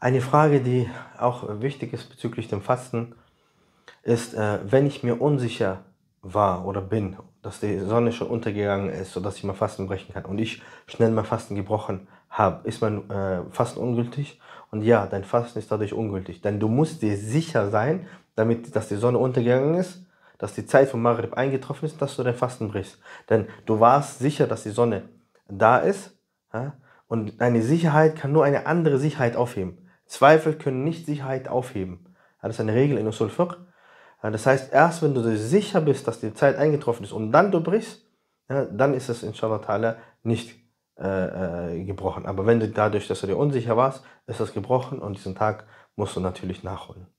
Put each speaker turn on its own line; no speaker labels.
Eine Frage, die auch wichtig ist bezüglich dem Fasten, ist, äh, wenn ich mir unsicher war oder bin, dass die Sonne schon untergegangen ist, sodass ich mein Fasten brechen kann und ich schnell mein Fasten gebrochen habe, ist mein äh, Fasten ungültig? Und ja, dein Fasten ist dadurch ungültig. Denn du musst dir sicher sein, damit, dass die Sonne untergegangen ist, dass die Zeit von Maghrib eingetroffen ist, dass du dein Fasten brichst. Denn du warst sicher, dass die Sonne da ist. Ja? Und deine Sicherheit kann nur eine andere Sicherheit aufheben. Zweifel können nicht Sicherheit aufheben. Das ist eine Regel in Usul Fiqh. Das heißt, erst wenn du dir sicher bist, dass die Zeit eingetroffen ist und dann du brichst, dann ist es inshallah ta'ala nicht äh, äh, gebrochen. Aber wenn du dadurch, dass du dir unsicher warst, ist es gebrochen und diesen Tag musst du natürlich nachholen.